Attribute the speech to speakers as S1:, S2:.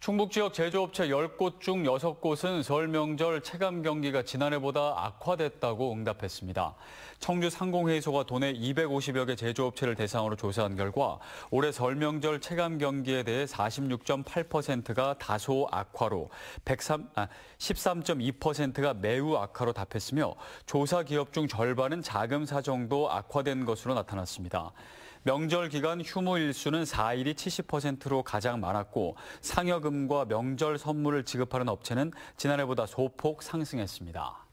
S1: 충북 지역 제조업체 10곳 중 6곳은 설 명절 체감 경기가 지난해보다 악화됐다고 응답했습니다. 청주 상공회의소가 도내 250여 개 제조업체를 대상으로 조사한 결과 올해 설 명절 체감 경기에 대해 46.8%가 다소 악화로 103, 아, 13.2%가 매우 악화로 답했으며 조사 기업 중 절반은 자금 사정도 악화된 것으로 나타났습니다. 명절 기간 휴무 일수는 4일이 70%로 가장 많았고 상여금과 명절 선물을 지급하는 업체는 지난해보다 소폭 상승했습니다.